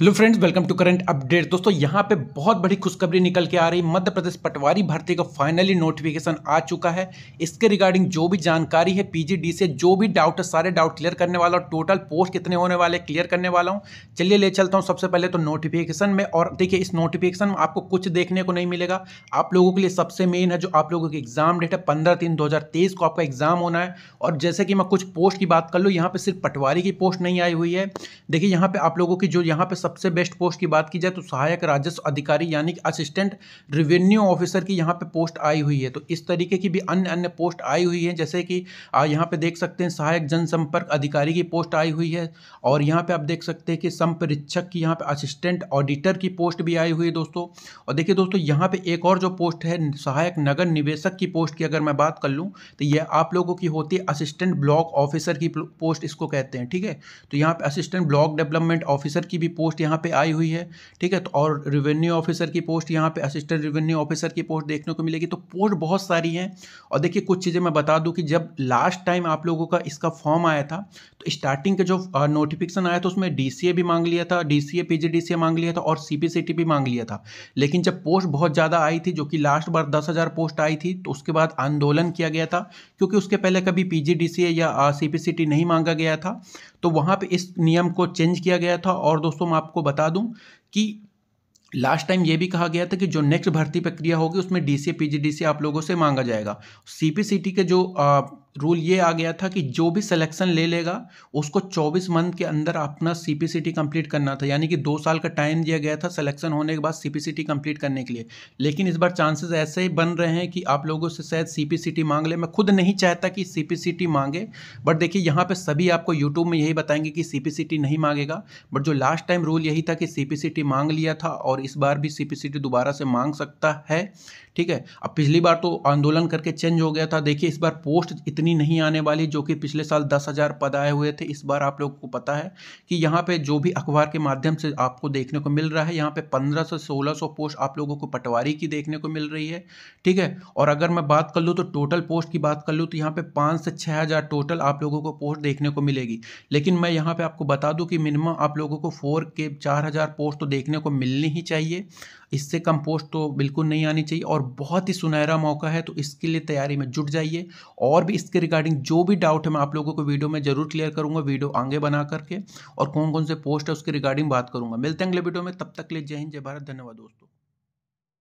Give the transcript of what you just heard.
hello friends welcome to current update दोस्तों यहाँ पे बहुत बड़ी खुशखबरी निकल के आ रही मध्य प्रदेश पटवारी भर्ती का फाइनली नोटिफिकेशन आ चुका है इसके रिगार्डिंग जो भी जानकारी है पीजीडी से जो भी डाउट है सारे डाउट क्लियर करने वाला और टोटल पोस्ट कितने होने वाले क्लियर करने वाला हूँ चलिए ले चलता हूँ सबसे पहले तो नोटिफिकेशन में और देखिए इस नोटिफिकेशन में आपको कुछ देखने को नहीं मिलेगा आप लोगों के लिए सबसे मेन है जो आप लोगों की एग्जाम डेट है पंद्रह तीन दो को आपका एग्जाम होना है और जैसे कि मैं कुछ पोस्ट की बात कर लूँ यहाँ पर सिर्फ पटवारी की पोस्ट नहीं आई हुई है देखिए यहाँ पर आप लोगों की जो यहाँ पर सबसे बेस्ट पोस्ट की बात की जाए तो सहायक राजस्व अधिकारी यानी कि असिस्टेंट रिवेन्यू ऑफिसर की यहाँ पे पोस्ट आई हुई है तो इस तरीके की भी अन्य अन्य पोस्ट आई हुई है जैसे कि यहाँ पे देख सकते हैं सहायक जनसंपर्क अधिकारी की पोस्ट आई हुई है और यहाँ पे आप देख सकते हैं कि संपरीक्षक की यहाँ पे असिस्टेंट ऑडिटर की पोस्ट भी आई हुई है दोस्तों और देखिए दोस्तों यहाँ पे एक और जो पोस्ट है सहायक नगर निवेशक की पोस्ट की अगर मैं बात कर लूँ तो यह आप लोगों की होती है असिस्टेंट ब्लॉक ऑफिसर की पोस्ट इसको कहते हैं ठीक है तो यहाँ पे असिस्टेंट ब्लॉक डेवलपमेंट ऑफिसर की भी पोस्ट पोस्ट यहाँ पे आई हुई है ठीक है तो और रेवेन्यू ऑफिसर की पोस्ट यहाँ पे असिस्टेंट रेवेन्यू ऑफिसर की पोस्ट देखने को मिलेगी तो पोस्ट बहुत सारी हैं और देखिए कुछ चीज़ें मैं बता दूँ कि जब लास्ट टाइम आप लोगों का इसका फॉर्म आया था तो स्टार्टिंग का जो नोटिफिकेशन आया था उसमें डी भी मांग लिया था डी सी ए मांग लिया था और सी भी मांग लिया था लेकिन जब पोस्ट बहुत ज़्यादा आई थी जो कि लास्ट बार दस पोस्ट आई थी तो उसके बाद आंदोलन किया गया था क्योंकि उसके पहले कभी पी या सी नहीं मांगा गया था तो वहाँ पे इस नियम को चेंज किया गया था और दोस्तों मैं आपको बता दूँ कि लास्ट टाइम ये भी कहा गया था कि जो नेक्स्ट भर्ती प्रक्रिया होगी उसमें डीसी सी आप लोगों से मांगा जाएगा सी के जो आ, रूल ये आ गया था कि जो भी सिलेक्शन ले लेगा उसको 24 मंथ के अंदर अपना सी टी कंप्लीट करना था यानी कि दो साल का टाइम दिया गया था सिलेक्शन होने के बाद सी टी कंप्लीट करने के लिए लेकिन इस बार चांसेस ऐसे ही बन रहे हैं कि आप लोगों से शायद सी टी मांग ले मैं खुद नहीं चाहता कि सी टी मांगे बट देखिए यहाँ पर सभी आपको यूट्यूब में यही बताएंगे कि सी टी नहीं मांगेगा बट जो लास्ट टाइम रूल यही था कि सी टी मांग लिया था और इस बार भी सी टी दोबारा से मांग सकता है ठीक है अब पिछली बार तो आंदोलन करके चेंज हो गया था देखिए इस बार पोस्ट इतनी इतनी नहीं आने वाली जो कि पिछले साल दस हज़ार पद आए हुए थे इस बार आप लोगों को पता है कि यहाँ पे जो भी अखबार के माध्यम से आपको देखने को मिल रहा है यहाँ पे पंद्रह से सोलह सौ पोस्ट आप लोगों को पटवारी की देखने को मिल रही है ठीक है और अगर मैं बात कर लूँ तो टोटल पोस्ट की बात कर लूँ तो यहाँ पर पाँच से छः टोटल आप लोगों को पोस्ट देखने को मिलेगी लेकिन मैं यहाँ पर आपको बता दूँ कि मिनिमम आप लोगों को फोर के चार पोस्ट तो देखने को मिलनी ही चाहिए इससे कम पोस्ट तो बिल्कुल नहीं आनी चाहिए और बहुत ही सुनहरा मौका है तो इसके लिए तैयारी में जुट जाइए और भी इसके रिगार्डिंग जो भी डाउट है मैं आप लोगों को वीडियो में जरूर क्लियर करूंगा वीडियो आगे बना करके और कौन कौन से पोस्ट है उसके रिगार्डिंग बात करूँगा मिलते हैं अगले वीडियो में तब तक ले जय हिंद जय भारत धन्यवाद दोस्तों